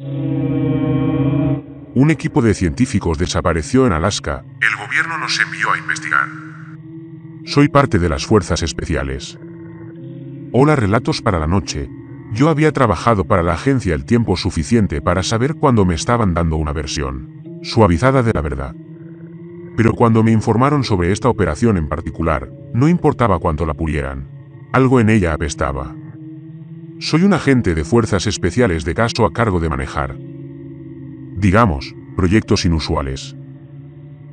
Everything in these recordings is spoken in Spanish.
Un equipo de científicos desapareció en Alaska. El gobierno nos envió a investigar. Soy parte de las fuerzas especiales. Hola Relatos para la Noche. Yo había trabajado para la agencia el tiempo suficiente para saber cuándo me estaban dando una versión, suavizada de la verdad. Pero cuando me informaron sobre esta operación en particular, no importaba cuánto la pulieran. Algo en ella apestaba. Soy un agente de fuerzas especiales de caso a cargo de manejar. Digamos, proyectos inusuales.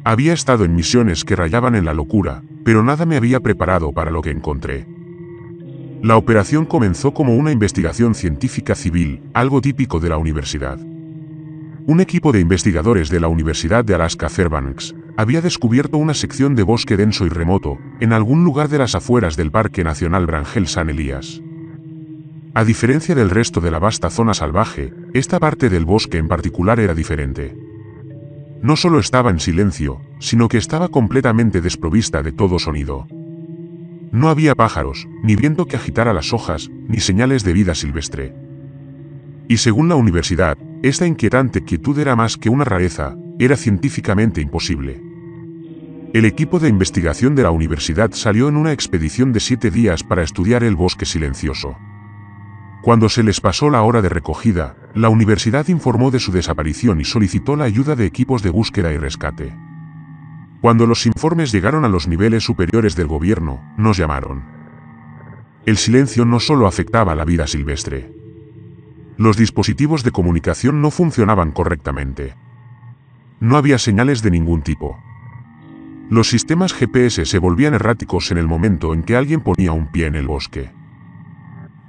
Había estado en misiones que rayaban en la locura, pero nada me había preparado para lo que encontré. La operación comenzó como una investigación científica civil, algo típico de la universidad. Un equipo de investigadores de la Universidad de Alaska Fairbanks había descubierto una sección de bosque denso y remoto en algún lugar de las afueras del Parque Nacional Brangel San Elías. A diferencia del resto de la vasta zona salvaje, esta parte del bosque en particular era diferente. No solo estaba en silencio, sino que estaba completamente desprovista de todo sonido. No había pájaros, ni viento que agitara las hojas, ni señales de vida silvestre. Y según la universidad, esta inquietante quietud era más que una rareza, era científicamente imposible. El equipo de investigación de la universidad salió en una expedición de siete días para estudiar el bosque silencioso. Cuando se les pasó la hora de recogida, la universidad informó de su desaparición y solicitó la ayuda de equipos de búsqueda y rescate. Cuando los informes llegaron a los niveles superiores del gobierno, nos llamaron. El silencio no solo afectaba la vida silvestre. Los dispositivos de comunicación no funcionaban correctamente. No había señales de ningún tipo. Los sistemas GPS se volvían erráticos en el momento en que alguien ponía un pie en el bosque.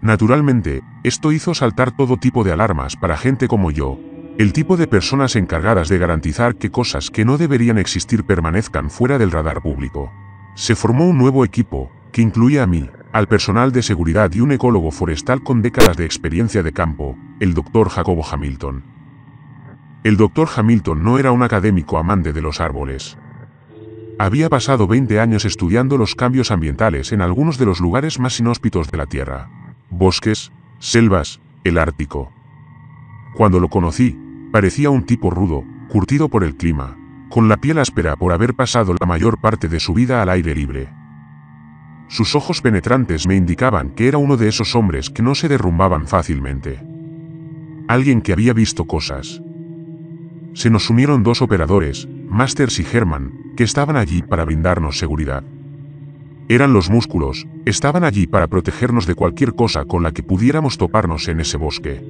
Naturalmente, esto hizo saltar todo tipo de alarmas para gente como yo, el tipo de personas encargadas de garantizar que cosas que no deberían existir permanezcan fuera del radar público. Se formó un nuevo equipo, que incluía a mí, al personal de seguridad y un ecólogo forestal con décadas de experiencia de campo, el doctor Jacobo Hamilton. El doctor Hamilton no era un académico amante de los árboles. Había pasado 20 años estudiando los cambios ambientales en algunos de los lugares más inhóspitos de la Tierra bosques, selvas, el Ártico. Cuando lo conocí, parecía un tipo rudo, curtido por el clima, con la piel áspera por haber pasado la mayor parte de su vida al aire libre. Sus ojos penetrantes me indicaban que era uno de esos hombres que no se derrumbaban fácilmente. Alguien que había visto cosas. Se nos unieron dos operadores, Masters y Herman, que estaban allí para brindarnos seguridad. Eran los músculos, estaban allí para protegernos de cualquier cosa con la que pudiéramos toparnos en ese bosque.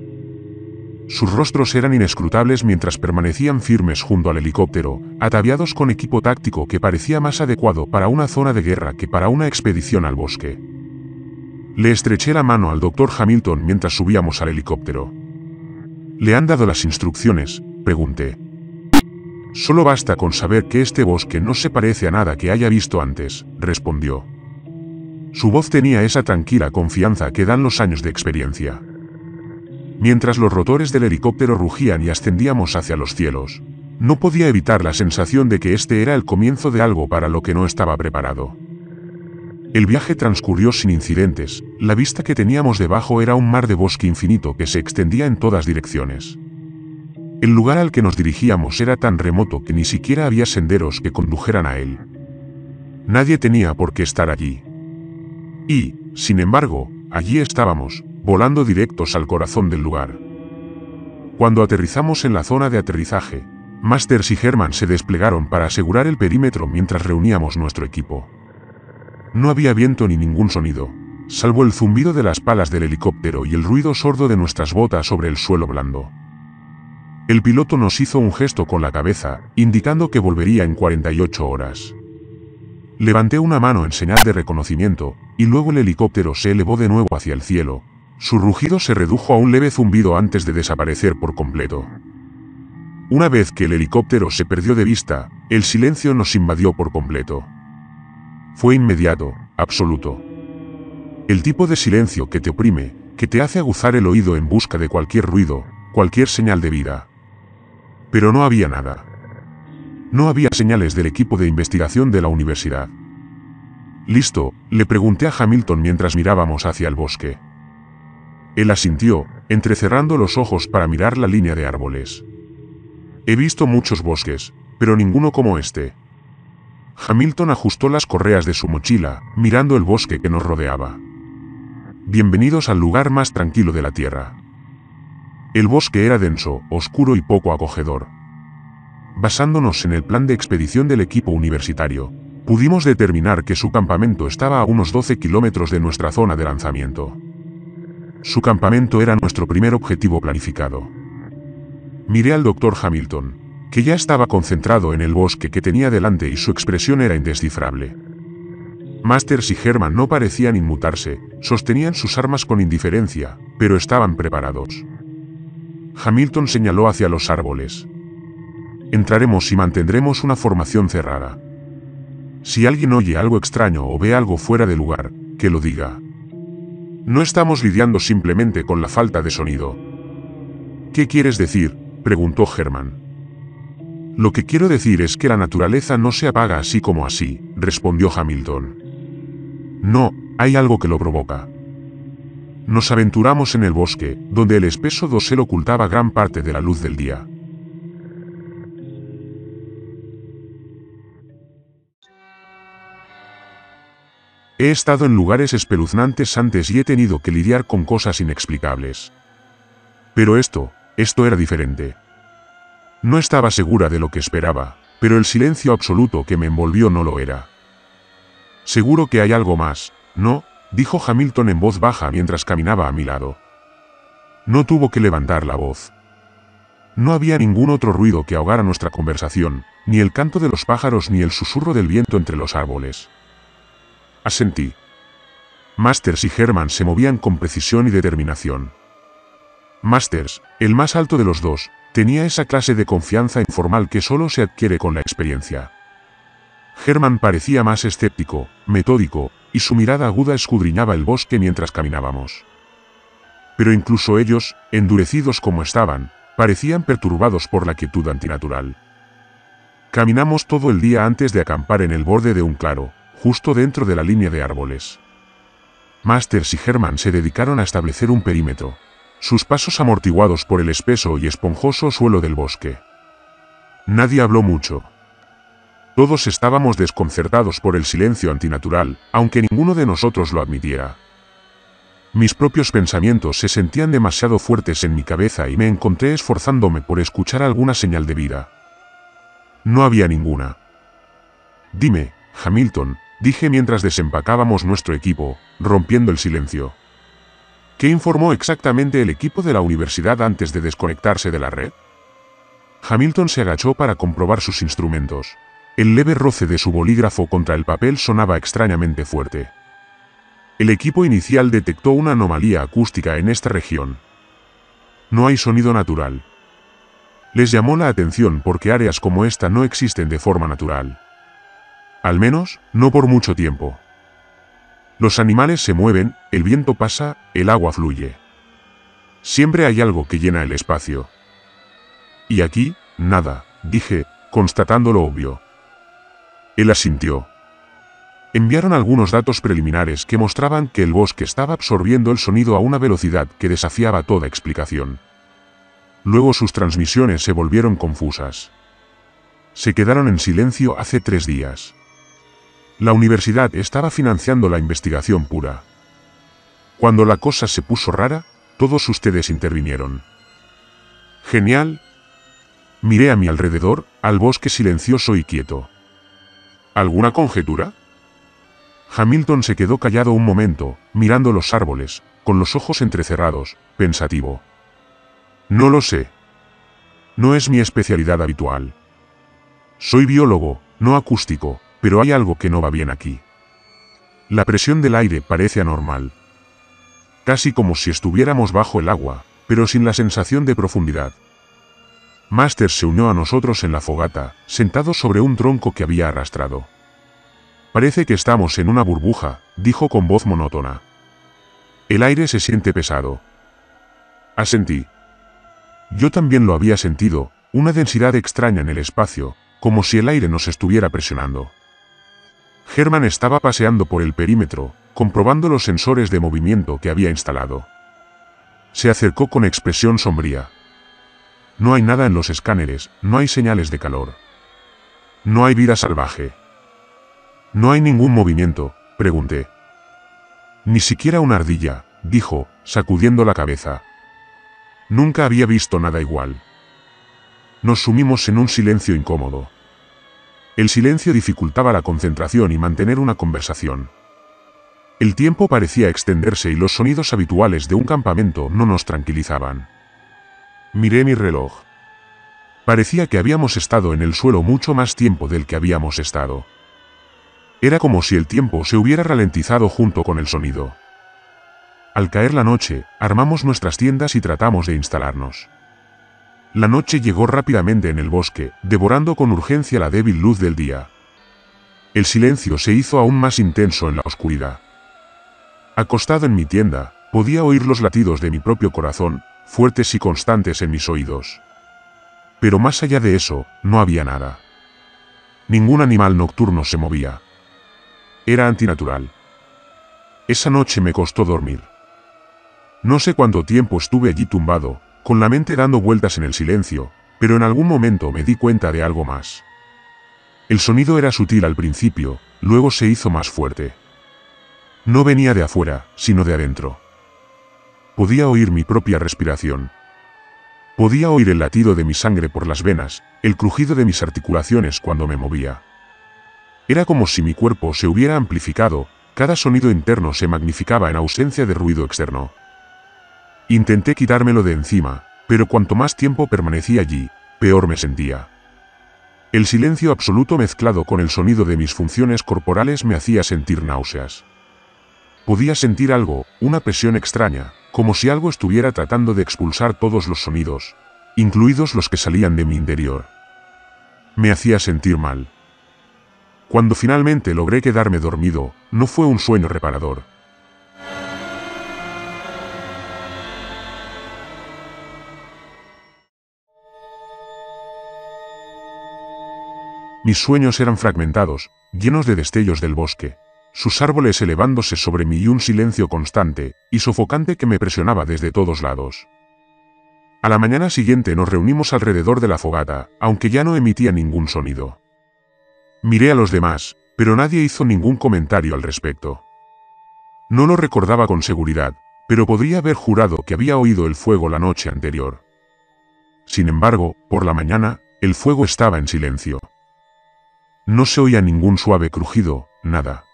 Sus rostros eran inescrutables mientras permanecían firmes junto al helicóptero, ataviados con equipo táctico que parecía más adecuado para una zona de guerra que para una expedición al bosque. Le estreché la mano al doctor Hamilton mientras subíamos al helicóptero. ¿Le han dado las instrucciones? pregunté. Solo basta con saber que este bosque no se parece a nada que haya visto antes, respondió. Su voz tenía esa tranquila confianza que dan los años de experiencia. Mientras los rotores del helicóptero rugían y ascendíamos hacia los cielos, no podía evitar la sensación de que este era el comienzo de algo para lo que no estaba preparado. El viaje transcurrió sin incidentes, la vista que teníamos debajo era un mar de bosque infinito que se extendía en todas direcciones. El lugar al que nos dirigíamos era tan remoto que ni siquiera había senderos que condujeran a él. Nadie tenía por qué estar allí. Y, sin embargo, allí estábamos, volando directos al corazón del lugar. Cuando aterrizamos en la zona de aterrizaje, Masters y Herman se desplegaron para asegurar el perímetro mientras reuníamos nuestro equipo. No había viento ni ningún sonido, salvo el zumbido de las palas del helicóptero y el ruido sordo de nuestras botas sobre el suelo blando. El piloto nos hizo un gesto con la cabeza, indicando que volvería en 48 horas. Levanté una mano en señal de reconocimiento, y luego el helicóptero se elevó de nuevo hacia el cielo. Su rugido se redujo a un leve zumbido antes de desaparecer por completo. Una vez que el helicóptero se perdió de vista, el silencio nos invadió por completo. Fue inmediato, absoluto. El tipo de silencio que te oprime, que te hace aguzar el oído en busca de cualquier ruido, cualquier señal de vida. Pero no había nada. No había señales del equipo de investigación de la universidad. ¿Listo? Le pregunté a Hamilton mientras mirábamos hacia el bosque. Él asintió, entrecerrando los ojos para mirar la línea de árboles. He visto muchos bosques, pero ninguno como este. Hamilton ajustó las correas de su mochila, mirando el bosque que nos rodeaba. Bienvenidos al lugar más tranquilo de la Tierra. El bosque era denso, oscuro y poco acogedor. Basándonos en el plan de expedición del equipo universitario, pudimos determinar que su campamento estaba a unos 12 kilómetros de nuestra zona de lanzamiento. Su campamento era nuestro primer objetivo planificado. Miré al doctor Hamilton, que ya estaba concentrado en el bosque que tenía delante y su expresión era indescifrable. Masters y Herman no parecían inmutarse, sostenían sus armas con indiferencia, pero estaban preparados. Hamilton señaló hacia los árboles. Entraremos y mantendremos una formación cerrada. Si alguien oye algo extraño o ve algo fuera de lugar, que lo diga. No estamos lidiando simplemente con la falta de sonido. ¿Qué quieres decir? preguntó Herman. Lo que quiero decir es que la naturaleza no se apaga así como así, respondió Hamilton. No, hay algo que lo provoca. Nos aventuramos en el bosque, donde el espeso dosel ocultaba gran parte de la luz del día. He estado en lugares espeluznantes antes y he tenido que lidiar con cosas inexplicables. Pero esto, esto era diferente. No estaba segura de lo que esperaba, pero el silencio absoluto que me envolvió no lo era. Seguro que hay algo más, ¿no? dijo Hamilton en voz baja mientras caminaba a mi lado. No tuvo que levantar la voz. No había ningún otro ruido que ahogara nuestra conversación, ni el canto de los pájaros ni el susurro del viento entre los árboles. Asentí. Masters y Herman se movían con precisión y determinación. Masters, el más alto de los dos, tenía esa clase de confianza informal que solo se adquiere con la experiencia. Herman parecía más escéptico, metódico, y su mirada aguda escudriñaba el bosque mientras caminábamos. Pero incluso ellos, endurecidos como estaban, parecían perturbados por la quietud antinatural. Caminamos todo el día antes de acampar en el borde de un claro, justo dentro de la línea de árboles. Masters y Herman se dedicaron a establecer un perímetro, sus pasos amortiguados por el espeso y esponjoso suelo del bosque. Nadie habló mucho. Todos estábamos desconcertados por el silencio antinatural, aunque ninguno de nosotros lo admitiera. Mis propios pensamientos se sentían demasiado fuertes en mi cabeza y me encontré esforzándome por escuchar alguna señal de vida. No había ninguna. Dime, Hamilton, dije mientras desempacábamos nuestro equipo, rompiendo el silencio. ¿Qué informó exactamente el equipo de la universidad antes de desconectarse de la red? Hamilton se agachó para comprobar sus instrumentos. El leve roce de su bolígrafo contra el papel sonaba extrañamente fuerte. El equipo inicial detectó una anomalía acústica en esta región. No hay sonido natural. Les llamó la atención porque áreas como esta no existen de forma natural. Al menos, no por mucho tiempo. Los animales se mueven, el viento pasa, el agua fluye. Siempre hay algo que llena el espacio. Y aquí, nada, dije, constatando lo obvio. Él asintió. Enviaron algunos datos preliminares que mostraban que el bosque estaba absorbiendo el sonido a una velocidad que desafiaba toda explicación. Luego sus transmisiones se volvieron confusas. Se quedaron en silencio hace tres días. La universidad estaba financiando la investigación pura. Cuando la cosa se puso rara, todos ustedes intervinieron. Genial. Miré a mi alrededor, al bosque silencioso y quieto. ¿Alguna conjetura? Hamilton se quedó callado un momento, mirando los árboles, con los ojos entrecerrados, pensativo. No lo sé. No es mi especialidad habitual. Soy biólogo, no acústico, pero hay algo que no va bien aquí. La presión del aire parece anormal. Casi como si estuviéramos bajo el agua, pero sin la sensación de profundidad, Master se unió a nosotros en la fogata, sentado sobre un tronco que había arrastrado. Parece que estamos en una burbuja, dijo con voz monótona. El aire se siente pesado. Asentí. Yo también lo había sentido, una densidad extraña en el espacio, como si el aire nos estuviera presionando. Herman estaba paseando por el perímetro, comprobando los sensores de movimiento que había instalado. Se acercó con expresión sombría. No hay nada en los escáneres, no hay señales de calor. No hay vida salvaje. ¿No hay ningún movimiento? pregunté. Ni siquiera una ardilla, dijo, sacudiendo la cabeza. Nunca había visto nada igual. Nos sumimos en un silencio incómodo. El silencio dificultaba la concentración y mantener una conversación. El tiempo parecía extenderse y los sonidos habituales de un campamento no nos tranquilizaban. Miré mi reloj. Parecía que habíamos estado en el suelo mucho más tiempo del que habíamos estado. Era como si el tiempo se hubiera ralentizado junto con el sonido. Al caer la noche, armamos nuestras tiendas y tratamos de instalarnos. La noche llegó rápidamente en el bosque, devorando con urgencia la débil luz del día. El silencio se hizo aún más intenso en la oscuridad. Acostado en mi tienda, podía oír los latidos de mi propio corazón, fuertes y constantes en mis oídos. Pero más allá de eso, no había nada. Ningún animal nocturno se movía. Era antinatural. Esa noche me costó dormir. No sé cuánto tiempo estuve allí tumbado, con la mente dando vueltas en el silencio, pero en algún momento me di cuenta de algo más. El sonido era sutil al principio, luego se hizo más fuerte. No venía de afuera, sino de adentro. Podía oír mi propia respiración. Podía oír el latido de mi sangre por las venas, el crujido de mis articulaciones cuando me movía. Era como si mi cuerpo se hubiera amplificado, cada sonido interno se magnificaba en ausencia de ruido externo. Intenté quitármelo de encima, pero cuanto más tiempo permanecí allí, peor me sentía. El silencio absoluto mezclado con el sonido de mis funciones corporales me hacía sentir náuseas. Podía sentir algo, una presión extraña, como si algo estuviera tratando de expulsar todos los sonidos, incluidos los que salían de mi interior. Me hacía sentir mal. Cuando finalmente logré quedarme dormido, no fue un sueño reparador. Mis sueños eran fragmentados, llenos de destellos del bosque sus árboles elevándose sobre mí y un silencio constante y sofocante que me presionaba desde todos lados. A la mañana siguiente nos reunimos alrededor de la fogata, aunque ya no emitía ningún sonido. Miré a los demás, pero nadie hizo ningún comentario al respecto. No lo recordaba con seguridad, pero podría haber jurado que había oído el fuego la noche anterior. Sin embargo, por la mañana, el fuego estaba en silencio. No se oía ningún suave crujido, nada.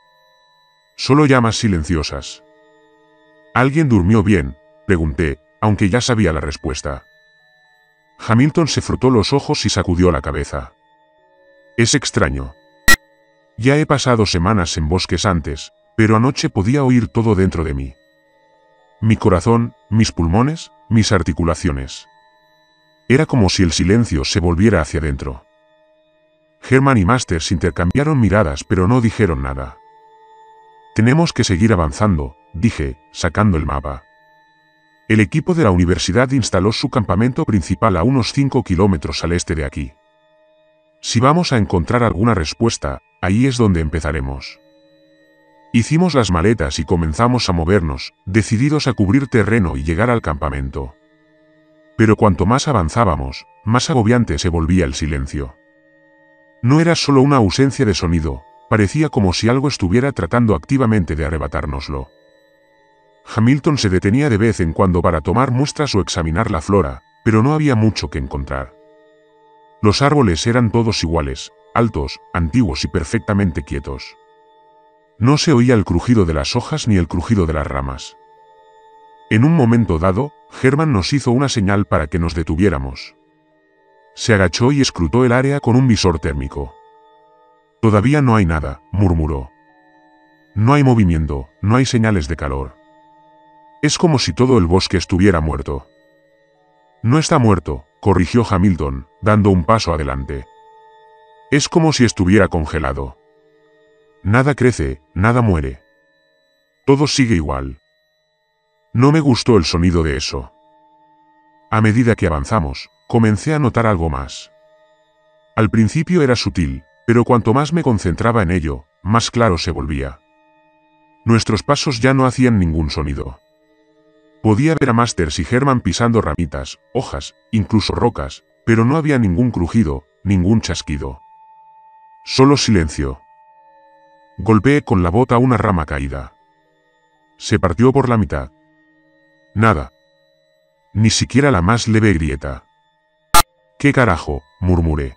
Solo llamas silenciosas. ¿Alguien durmió bien? Pregunté, aunque ya sabía la respuesta. Hamilton se frotó los ojos y sacudió la cabeza. Es extraño. Ya he pasado semanas en bosques antes, pero anoche podía oír todo dentro de mí. Mi corazón, mis pulmones, mis articulaciones. Era como si el silencio se volviera hacia adentro. Herman y Masters intercambiaron miradas pero no dijeron nada. Tenemos que seguir avanzando, dije, sacando el mapa. El equipo de la universidad instaló su campamento principal a unos 5 kilómetros al este de aquí. Si vamos a encontrar alguna respuesta, ahí es donde empezaremos. Hicimos las maletas y comenzamos a movernos, decididos a cubrir terreno y llegar al campamento. Pero cuanto más avanzábamos, más agobiante se volvía el silencio. No era solo una ausencia de sonido, Parecía como si algo estuviera tratando activamente de arrebatárnoslo. Hamilton se detenía de vez en cuando para tomar muestras o examinar la flora, pero no había mucho que encontrar. Los árboles eran todos iguales, altos, antiguos y perfectamente quietos. No se oía el crujido de las hojas ni el crujido de las ramas. En un momento dado, Herman nos hizo una señal para que nos detuviéramos. Se agachó y escrutó el área con un visor térmico. Todavía no hay nada, murmuró. No hay movimiento, no hay señales de calor. Es como si todo el bosque estuviera muerto. No está muerto, corrigió Hamilton, dando un paso adelante. Es como si estuviera congelado. Nada crece, nada muere. Todo sigue igual. No me gustó el sonido de eso. A medida que avanzamos, comencé a notar algo más. Al principio era sutil, pero cuanto más me concentraba en ello, más claro se volvía. Nuestros pasos ya no hacían ningún sonido. Podía ver a Masters y Herman pisando ramitas, hojas, incluso rocas, pero no había ningún crujido, ningún chasquido. Solo silencio. Golpeé con la bota una rama caída. Se partió por la mitad. Nada. Ni siquiera la más leve grieta. ¿Qué carajo? murmuré.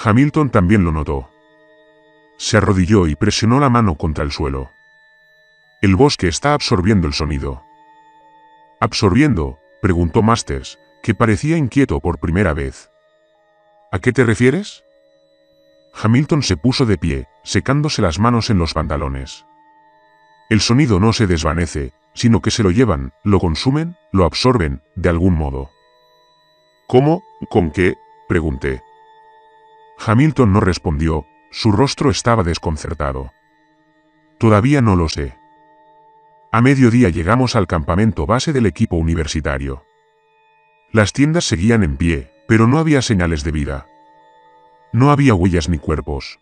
Hamilton también lo notó. Se arrodilló y presionó la mano contra el suelo. El bosque está absorbiendo el sonido. ¿Absorbiendo? preguntó Masters, que parecía inquieto por primera vez. ¿A qué te refieres? Hamilton se puso de pie, secándose las manos en los pantalones. El sonido no se desvanece, sino que se lo llevan, lo consumen, lo absorben, de algún modo. ¿Cómo? ¿Con qué? pregunté. Hamilton no respondió, su rostro estaba desconcertado. Todavía no lo sé. A mediodía llegamos al campamento base del equipo universitario. Las tiendas seguían en pie, pero no había señales de vida. No había huellas ni cuerpos.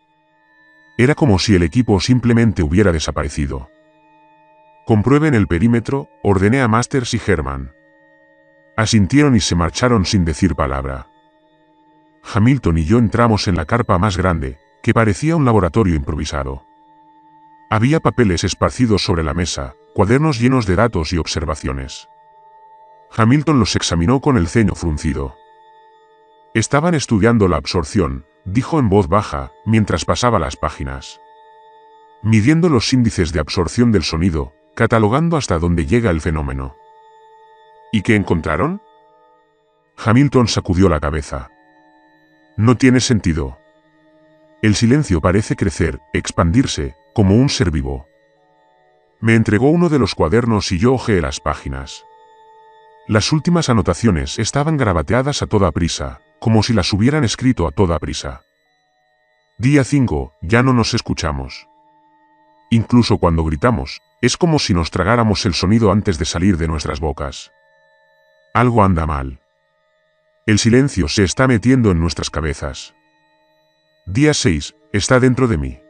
Era como si el equipo simplemente hubiera desaparecido. Comprueben el perímetro, ordené a Masters y Herman. Asintieron y se marcharon sin decir palabra. Hamilton y yo entramos en la carpa más grande, que parecía un laboratorio improvisado. Había papeles esparcidos sobre la mesa, cuadernos llenos de datos y observaciones. Hamilton los examinó con el ceño fruncido. Estaban estudiando la absorción, dijo en voz baja, mientras pasaba las páginas. Midiendo los índices de absorción del sonido, catalogando hasta dónde llega el fenómeno. ¿Y qué encontraron? Hamilton sacudió la cabeza. No tiene sentido. El silencio parece crecer, expandirse, como un ser vivo. Me entregó uno de los cuadernos y yo ojeé las páginas. Las últimas anotaciones estaban grabateadas a toda prisa, como si las hubieran escrito a toda prisa. Día 5, ya no nos escuchamos. Incluso cuando gritamos, es como si nos tragáramos el sonido antes de salir de nuestras bocas. Algo anda mal. El silencio se está metiendo en nuestras cabezas. Día 6, está dentro de mí.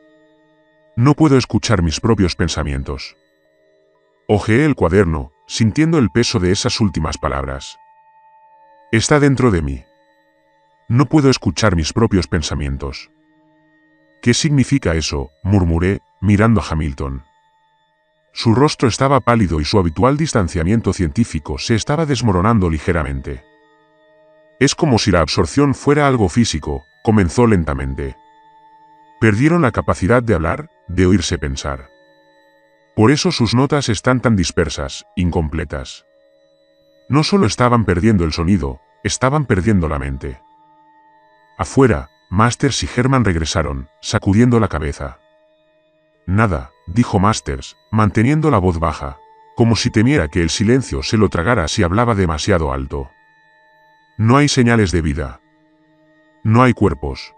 No puedo escuchar mis propios pensamientos. Ojeé el cuaderno, sintiendo el peso de esas últimas palabras. Está dentro de mí. No puedo escuchar mis propios pensamientos. ¿Qué significa eso? murmuré, mirando a Hamilton. Su rostro estaba pálido y su habitual distanciamiento científico se estaba desmoronando ligeramente. Es como si la absorción fuera algo físico, comenzó lentamente. Perdieron la capacidad de hablar, de oírse pensar. Por eso sus notas están tan dispersas, incompletas. No solo estaban perdiendo el sonido, estaban perdiendo la mente. Afuera, Masters y Herman regresaron, sacudiendo la cabeza. Nada, dijo Masters, manteniendo la voz baja, como si temiera que el silencio se lo tragara si hablaba demasiado alto. No hay señales de vida. No hay cuerpos.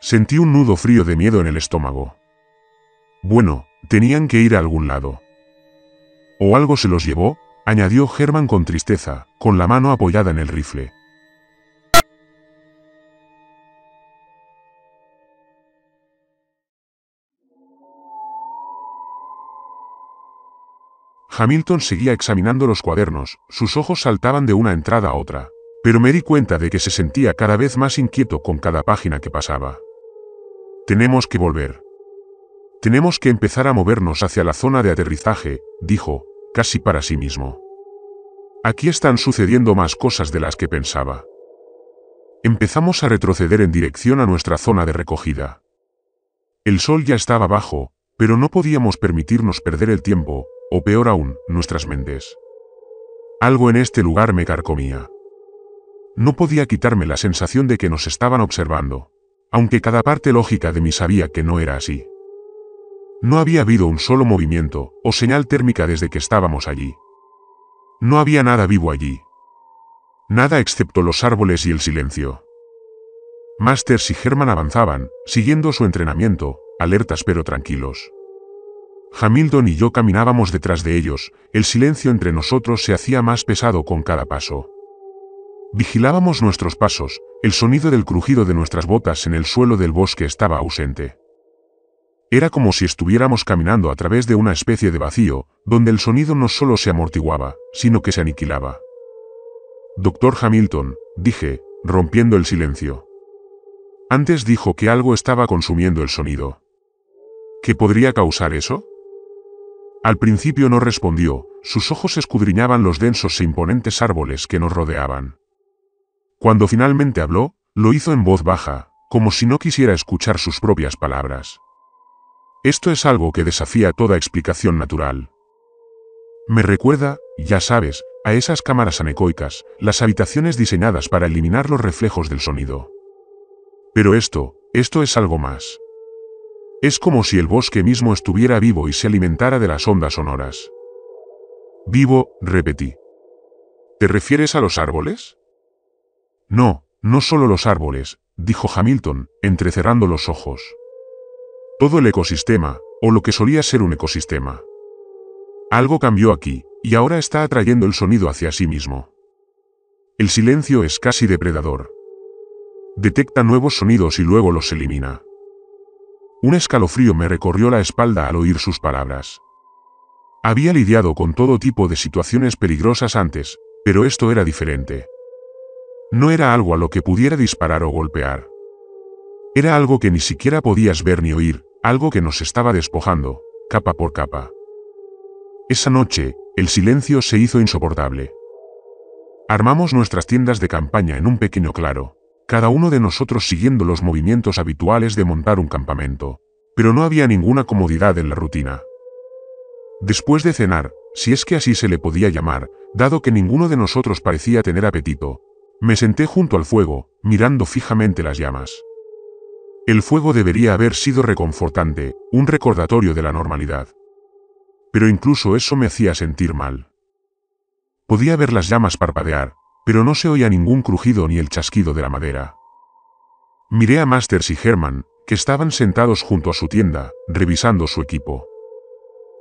Sentí un nudo frío de miedo en el estómago. Bueno, tenían que ir a algún lado. O algo se los llevó, añadió Germán con tristeza, con la mano apoyada en el rifle. Hamilton seguía examinando los cuadernos, sus ojos saltaban de una entrada a otra. Pero me di cuenta de que se sentía cada vez más inquieto con cada página que pasaba. Tenemos que volver. Tenemos que empezar a movernos hacia la zona de aterrizaje, dijo, casi para sí mismo. Aquí están sucediendo más cosas de las que pensaba. Empezamos a retroceder en dirección a nuestra zona de recogida. El sol ya estaba bajo, pero no podíamos permitirnos perder el tiempo, o peor aún, nuestras mentes. Algo en este lugar me carcomía. No podía quitarme la sensación de que nos estaban observando, aunque cada parte lógica de mí sabía que no era así. No había habido un solo movimiento o señal térmica desde que estábamos allí. No había nada vivo allí. Nada excepto los árboles y el silencio. Masters y Herman avanzaban, siguiendo su entrenamiento, alertas pero tranquilos. Hamilton y yo caminábamos detrás de ellos, el silencio entre nosotros se hacía más pesado con cada paso. Vigilábamos nuestros pasos, el sonido del crujido de nuestras botas en el suelo del bosque estaba ausente. Era como si estuviéramos caminando a través de una especie de vacío, donde el sonido no solo se amortiguaba, sino que se aniquilaba. Doctor Hamilton, dije, rompiendo el silencio. Antes dijo que algo estaba consumiendo el sonido. ¿Qué podría causar eso? Al principio no respondió, sus ojos escudriñaban los densos e imponentes árboles que nos rodeaban. Cuando finalmente habló, lo hizo en voz baja, como si no quisiera escuchar sus propias palabras. Esto es algo que desafía toda explicación natural. Me recuerda, ya sabes, a esas cámaras anecoicas, las habitaciones diseñadas para eliminar los reflejos del sonido. Pero esto, esto es algo más. Es como si el bosque mismo estuviera vivo y se alimentara de las ondas sonoras. Vivo, repetí. ¿Te refieres a los árboles? No, no solo los árboles, dijo Hamilton, entrecerrando los ojos. Todo el ecosistema, o lo que solía ser un ecosistema. Algo cambió aquí, y ahora está atrayendo el sonido hacia sí mismo. El silencio es casi depredador. Detecta nuevos sonidos y luego los elimina. Un escalofrío me recorrió la espalda al oír sus palabras. Había lidiado con todo tipo de situaciones peligrosas antes, pero esto era diferente. No era algo a lo que pudiera disparar o golpear. Era algo que ni siquiera podías ver ni oír, algo que nos estaba despojando, capa por capa. Esa noche, el silencio se hizo insoportable. Armamos nuestras tiendas de campaña en un pequeño claro, cada uno de nosotros siguiendo los movimientos habituales de montar un campamento, pero no había ninguna comodidad en la rutina. Después de cenar, si es que así se le podía llamar, dado que ninguno de nosotros parecía tener apetito, me senté junto al fuego, mirando fijamente las llamas. El fuego debería haber sido reconfortante, un recordatorio de la normalidad. Pero incluso eso me hacía sentir mal. Podía ver las llamas parpadear, pero no se oía ningún crujido ni el chasquido de la madera. Miré a Masters y Herman, que estaban sentados junto a su tienda, revisando su equipo.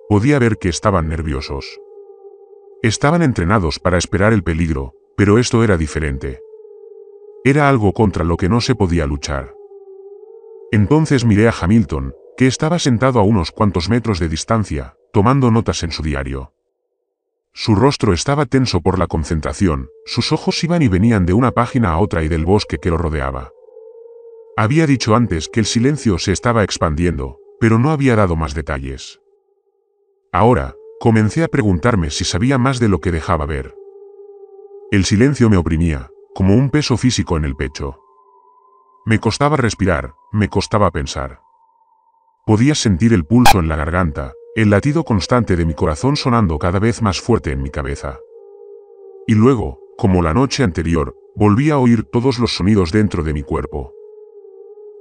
Podía ver que estaban nerviosos. Estaban entrenados para esperar el peligro, pero esto era diferente. Era algo contra lo que no se podía luchar. Entonces miré a Hamilton, que estaba sentado a unos cuantos metros de distancia, tomando notas en su diario. Su rostro estaba tenso por la concentración, sus ojos iban y venían de una página a otra y del bosque que lo rodeaba. Había dicho antes que el silencio se estaba expandiendo, pero no había dado más detalles. Ahora, comencé a preguntarme si sabía más de lo que dejaba ver. El silencio me oprimía, como un peso físico en el pecho. Me costaba respirar, me costaba pensar. Podía sentir el pulso en la garganta, el latido constante de mi corazón sonando cada vez más fuerte en mi cabeza. Y luego, como la noche anterior, volví a oír todos los sonidos dentro de mi cuerpo.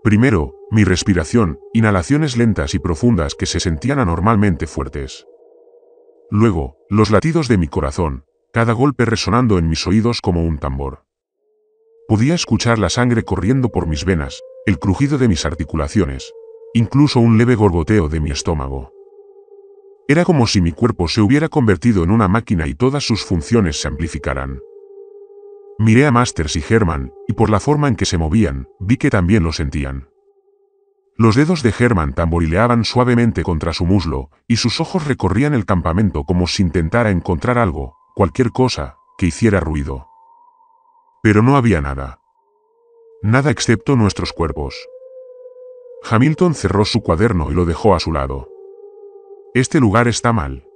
Primero, mi respiración, inhalaciones lentas y profundas que se sentían anormalmente fuertes. Luego, los latidos de mi corazón, cada golpe resonando en mis oídos como un tambor. Podía escuchar la sangre corriendo por mis venas, el crujido de mis articulaciones, incluso un leve gorgoteo de mi estómago. Era como si mi cuerpo se hubiera convertido en una máquina y todas sus funciones se amplificaran. Miré a Masters y Herman, y por la forma en que se movían, vi que también lo sentían. Los dedos de Herman tamborileaban suavemente contra su muslo, y sus ojos recorrían el campamento como si intentara encontrar algo, cualquier cosa que hiciera ruido. Pero no había nada. Nada excepto nuestros cuerpos. Hamilton cerró su cuaderno y lo dejó a su lado. Este lugar está mal.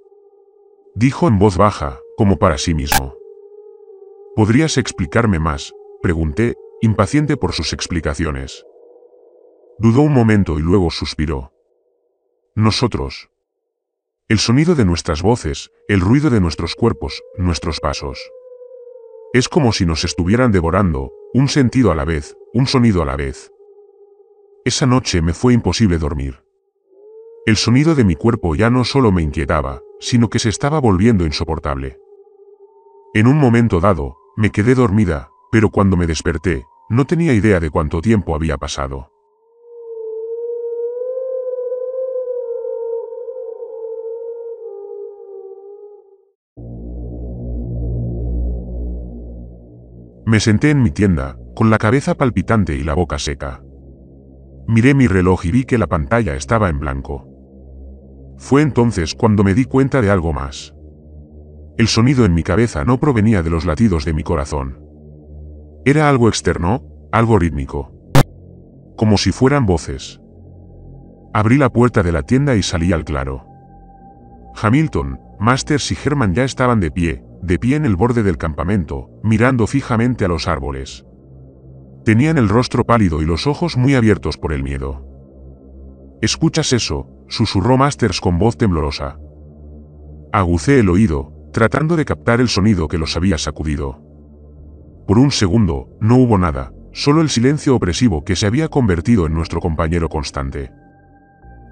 Dijo en voz baja, como para sí mismo. ¿Podrías explicarme más? Pregunté, impaciente por sus explicaciones. Dudó un momento y luego suspiró. Nosotros. El sonido de nuestras voces, el ruido de nuestros cuerpos, nuestros pasos. Es como si nos estuvieran devorando, un sentido a la vez, un sonido a la vez. Esa noche me fue imposible dormir. El sonido de mi cuerpo ya no solo me inquietaba, sino que se estaba volviendo insoportable. En un momento dado, me quedé dormida, pero cuando me desperté, no tenía idea de cuánto tiempo había pasado. Me senté en mi tienda, con la cabeza palpitante y la boca seca. Miré mi reloj y vi que la pantalla estaba en blanco. Fue entonces cuando me di cuenta de algo más. El sonido en mi cabeza no provenía de los latidos de mi corazón. Era algo externo, algo rítmico. Como si fueran voces. Abrí la puerta de la tienda y salí al claro. Hamilton, Masters y Herman ya estaban de pie, de pie en el borde del campamento, mirando fijamente a los árboles. Tenían el rostro pálido y los ojos muy abiertos por el miedo. ¿Escuchas eso? susurró Masters con voz temblorosa. Agucé el oído, tratando de captar el sonido que los había sacudido. Por un segundo, no hubo nada, solo el silencio opresivo que se había convertido en nuestro compañero constante.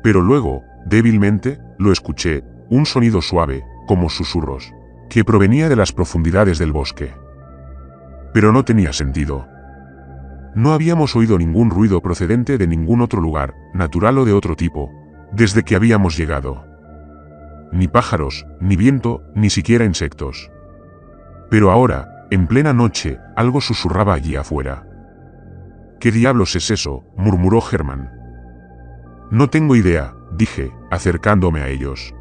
Pero luego, débilmente, lo escuché, un sonido suave, como susurros que provenía de las profundidades del bosque. Pero no tenía sentido. No habíamos oído ningún ruido procedente de ningún otro lugar, natural o de otro tipo, desde que habíamos llegado. Ni pájaros, ni viento, ni siquiera insectos. Pero ahora, en plena noche, algo susurraba allí afuera. ¿Qué diablos es eso? murmuró Germán. No tengo idea, dije, acercándome a ellos.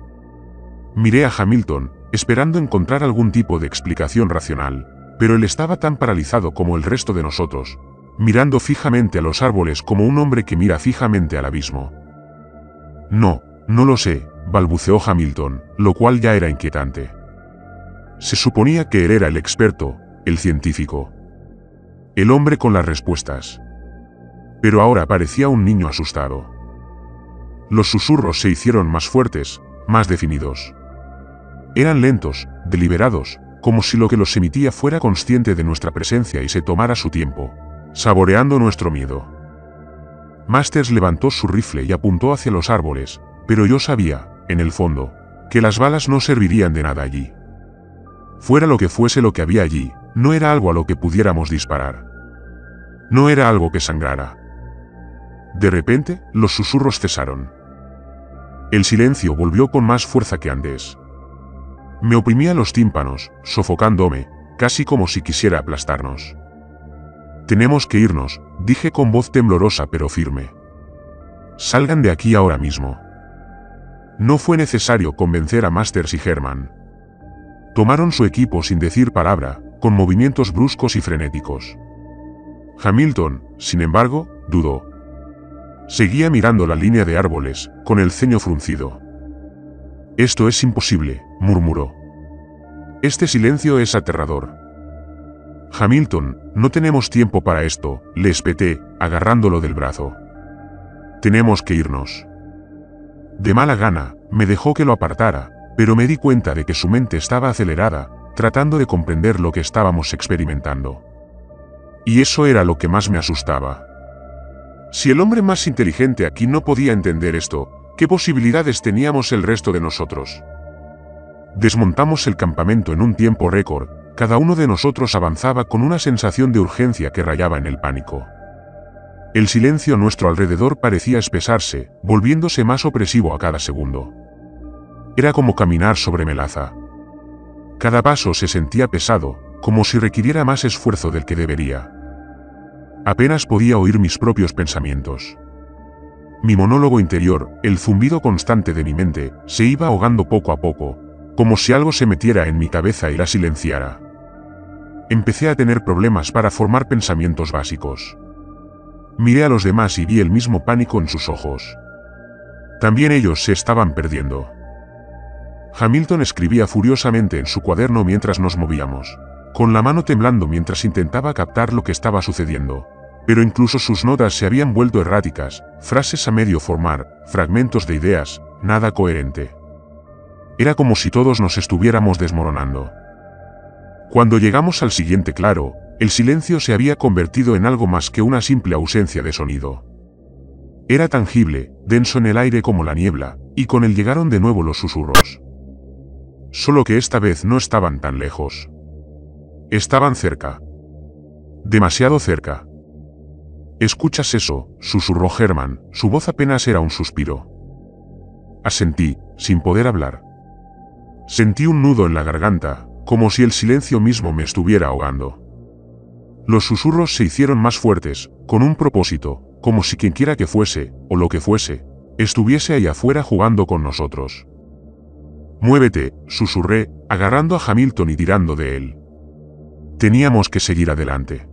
Miré a Hamilton, esperando encontrar algún tipo de explicación racional, pero él estaba tan paralizado como el resto de nosotros, mirando fijamente a los árboles como un hombre que mira fijamente al abismo. No, no lo sé, balbuceó Hamilton, lo cual ya era inquietante. Se suponía que él era el experto, el científico. El hombre con las respuestas. Pero ahora parecía un niño asustado. Los susurros se hicieron más fuertes, más definidos. Eran lentos, deliberados, como si lo que los emitía fuera consciente de nuestra presencia y se tomara su tiempo, saboreando nuestro miedo. Masters levantó su rifle y apuntó hacia los árboles, pero yo sabía, en el fondo, que las balas no servirían de nada allí. Fuera lo que fuese lo que había allí, no era algo a lo que pudiéramos disparar. No era algo que sangrara. De repente, los susurros cesaron. El silencio volvió con más fuerza que antes. Me oprimía los tímpanos, sofocándome, casi como si quisiera aplastarnos. Tenemos que irnos, dije con voz temblorosa pero firme. Salgan de aquí ahora mismo. No fue necesario convencer a Masters y Herman. Tomaron su equipo sin decir palabra, con movimientos bruscos y frenéticos. Hamilton, sin embargo, dudó. Seguía mirando la línea de árboles, con el ceño fruncido. Esto es imposible, murmuró. Este silencio es aterrador. Hamilton, no tenemos tiempo para esto, le espeté, agarrándolo del brazo. Tenemos que irnos. De mala gana, me dejó que lo apartara, pero me di cuenta de que su mente estaba acelerada, tratando de comprender lo que estábamos experimentando. Y eso era lo que más me asustaba. Si el hombre más inteligente aquí no podía entender esto, ¿Qué posibilidades teníamos el resto de nosotros? Desmontamos el campamento en un tiempo récord, cada uno de nosotros avanzaba con una sensación de urgencia que rayaba en el pánico. El silencio a nuestro alrededor parecía espesarse, volviéndose más opresivo a cada segundo. Era como caminar sobre melaza. Cada paso se sentía pesado, como si requiriera más esfuerzo del que debería. Apenas podía oír mis propios pensamientos. Mi monólogo interior, el zumbido constante de mi mente, se iba ahogando poco a poco, como si algo se metiera en mi cabeza y la silenciara. Empecé a tener problemas para formar pensamientos básicos. Miré a los demás y vi el mismo pánico en sus ojos. También ellos se estaban perdiendo. Hamilton escribía furiosamente en su cuaderno mientras nos movíamos, con la mano temblando mientras intentaba captar lo que estaba sucediendo pero incluso sus notas se habían vuelto erráticas, frases a medio formar, fragmentos de ideas, nada coherente. Era como si todos nos estuviéramos desmoronando. Cuando llegamos al siguiente claro, el silencio se había convertido en algo más que una simple ausencia de sonido. Era tangible, denso en el aire como la niebla, y con él llegaron de nuevo los susurros. Solo que esta vez no estaban tan lejos. Estaban cerca. Demasiado cerca. ¿Escuchas eso? susurró Herman, su voz apenas era un suspiro. Asentí, sin poder hablar. Sentí un nudo en la garganta, como si el silencio mismo me estuviera ahogando. Los susurros se hicieron más fuertes, con un propósito, como si quienquiera que fuese, o lo que fuese, estuviese ahí afuera jugando con nosotros. Muévete, susurré, agarrando a Hamilton y tirando de él. Teníamos que seguir adelante.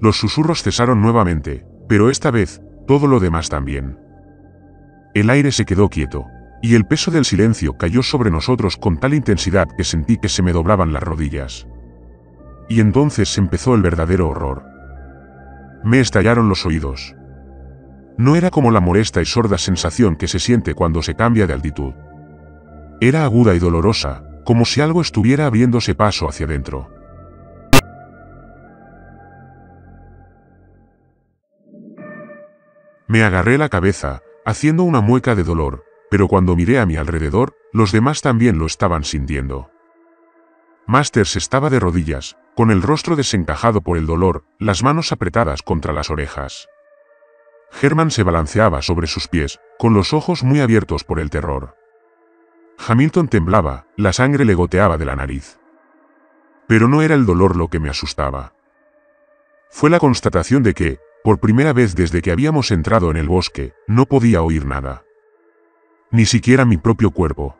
Los susurros cesaron nuevamente, pero esta vez, todo lo demás también. El aire se quedó quieto, y el peso del silencio cayó sobre nosotros con tal intensidad que sentí que se me doblaban las rodillas. Y entonces empezó el verdadero horror. Me estallaron los oídos. No era como la molesta y sorda sensación que se siente cuando se cambia de altitud. Era aguda y dolorosa, como si algo estuviera abriéndose paso hacia adentro. Me agarré la cabeza, haciendo una mueca de dolor, pero cuando miré a mi alrededor, los demás también lo estaban sintiendo. Masters estaba de rodillas, con el rostro desencajado por el dolor, las manos apretadas contra las orejas. Herman se balanceaba sobre sus pies, con los ojos muy abiertos por el terror. Hamilton temblaba, la sangre le goteaba de la nariz. Pero no era el dolor lo que me asustaba. Fue la constatación de que, por primera vez desde que habíamos entrado en el bosque, no podía oír nada. Ni siquiera mi propio cuerpo.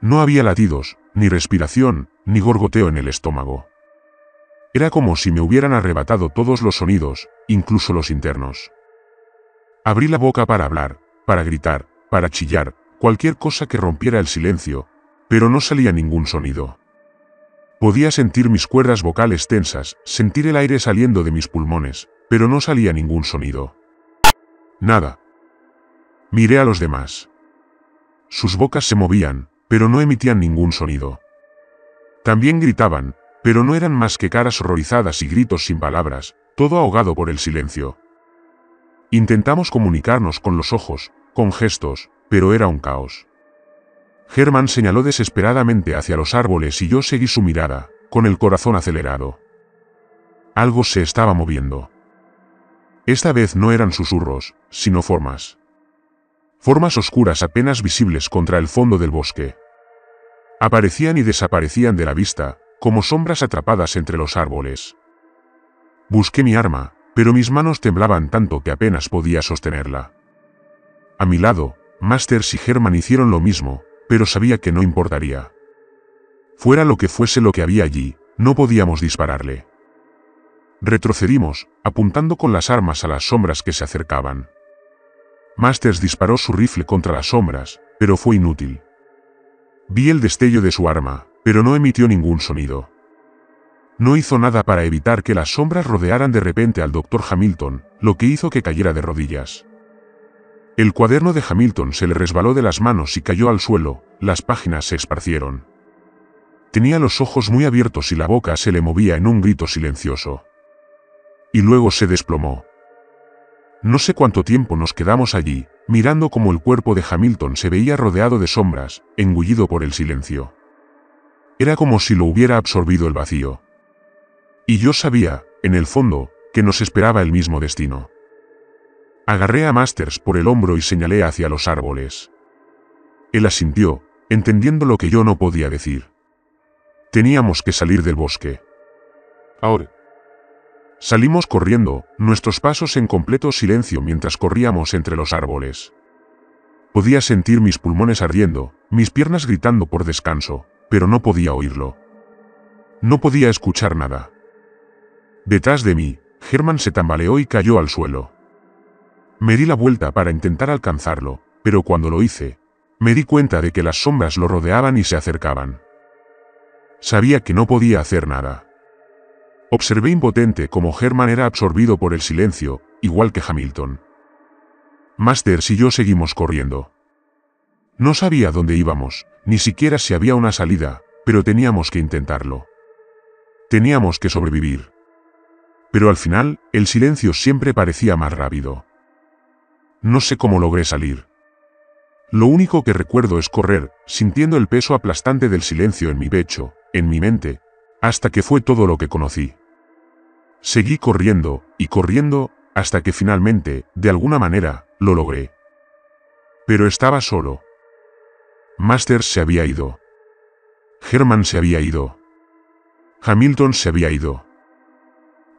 No había latidos, ni respiración, ni gorgoteo en el estómago. Era como si me hubieran arrebatado todos los sonidos, incluso los internos. Abrí la boca para hablar, para gritar, para chillar, cualquier cosa que rompiera el silencio, pero no salía ningún sonido. Podía sentir mis cuerdas vocales tensas, sentir el aire saliendo de mis pulmones, pero no salía ningún sonido. Nada. Miré a los demás. Sus bocas se movían, pero no emitían ningún sonido. También gritaban, pero no eran más que caras horrorizadas y gritos sin palabras, todo ahogado por el silencio. Intentamos comunicarnos con los ojos, con gestos, pero era un caos. Germán señaló desesperadamente hacia los árboles y yo seguí su mirada, con el corazón acelerado. Algo se estaba moviendo. Esta vez no eran susurros, sino formas. Formas oscuras apenas visibles contra el fondo del bosque. Aparecían y desaparecían de la vista, como sombras atrapadas entre los árboles. Busqué mi arma, pero mis manos temblaban tanto que apenas podía sostenerla. A mi lado, Masters y Herman hicieron lo mismo, pero sabía que no importaría. Fuera lo que fuese lo que había allí, no podíamos dispararle. Retrocedimos, apuntando con las armas a las sombras que se acercaban. Masters disparó su rifle contra las sombras, pero fue inútil. Vi el destello de su arma, pero no emitió ningún sonido. No hizo nada para evitar que las sombras rodearan de repente al doctor Hamilton, lo que hizo que cayera de rodillas. El cuaderno de Hamilton se le resbaló de las manos y cayó al suelo, las páginas se esparcieron. Tenía los ojos muy abiertos y la boca se le movía en un grito silencioso y luego se desplomó. No sé cuánto tiempo nos quedamos allí, mirando cómo el cuerpo de Hamilton se veía rodeado de sombras, engullido por el silencio. Era como si lo hubiera absorbido el vacío. Y yo sabía, en el fondo, que nos esperaba el mismo destino. Agarré a Masters por el hombro y señalé hacia los árboles. Él asintió, entendiendo lo que yo no podía decir. Teníamos que salir del bosque. Ahora, Salimos corriendo, nuestros pasos en completo silencio mientras corríamos entre los árboles. Podía sentir mis pulmones ardiendo, mis piernas gritando por descanso, pero no podía oírlo. No podía escuchar nada. Detrás de mí, Germán se tambaleó y cayó al suelo. Me di la vuelta para intentar alcanzarlo, pero cuando lo hice, me di cuenta de que las sombras lo rodeaban y se acercaban. Sabía que no podía hacer nada. Observé impotente como Herman era absorbido por el silencio, igual que Hamilton. Masters y yo seguimos corriendo. No sabía dónde íbamos, ni siquiera si había una salida, pero teníamos que intentarlo. Teníamos que sobrevivir. Pero al final, el silencio siempre parecía más rápido. No sé cómo logré salir. Lo único que recuerdo es correr, sintiendo el peso aplastante del silencio en mi pecho, en mi mente, hasta que fue todo lo que conocí. Seguí corriendo, y corriendo, hasta que finalmente, de alguna manera, lo logré. Pero estaba solo. Masters se había ido. Herman se había ido. Hamilton se había ido.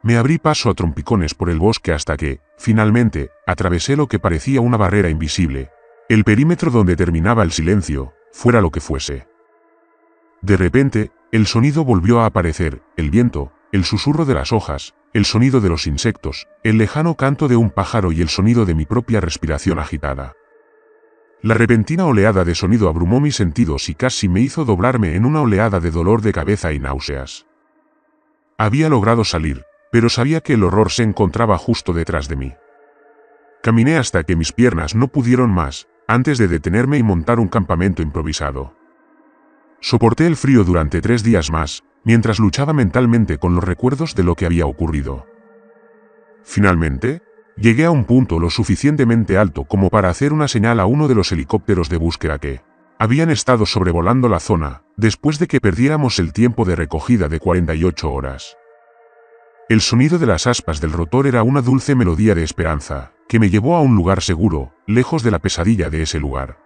Me abrí paso a trompicones por el bosque hasta que, finalmente, atravesé lo que parecía una barrera invisible. El perímetro donde terminaba el silencio, fuera lo que fuese. De repente, el sonido volvió a aparecer, el viento, el susurro de las hojas, el sonido de los insectos, el lejano canto de un pájaro y el sonido de mi propia respiración agitada. La repentina oleada de sonido abrumó mis sentidos y casi me hizo doblarme en una oleada de dolor de cabeza y náuseas. Había logrado salir, pero sabía que el horror se encontraba justo detrás de mí. Caminé hasta que mis piernas no pudieron más, antes de detenerme y montar un campamento improvisado. Soporté el frío durante tres días más, mientras luchaba mentalmente con los recuerdos de lo que había ocurrido. Finalmente, llegué a un punto lo suficientemente alto como para hacer una señal a uno de los helicópteros de búsqueda que habían estado sobrevolando la zona, después de que perdiéramos el tiempo de recogida de 48 horas. El sonido de las aspas del rotor era una dulce melodía de esperanza, que me llevó a un lugar seguro, lejos de la pesadilla de ese lugar.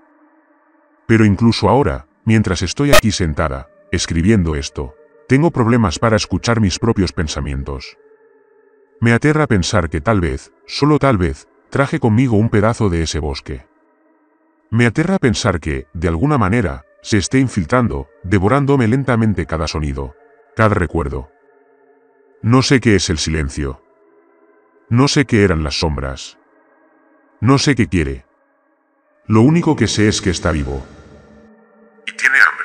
Pero incluso ahora, Mientras estoy aquí sentada, escribiendo esto, tengo problemas para escuchar mis propios pensamientos. Me aterra pensar que tal vez, solo tal vez, traje conmigo un pedazo de ese bosque. Me aterra pensar que, de alguna manera, se esté infiltrando, devorándome lentamente cada sonido, cada recuerdo. No sé qué es el silencio. No sé qué eran las sombras. No sé qué quiere. Lo único que sé es que está vivo tiene hambre.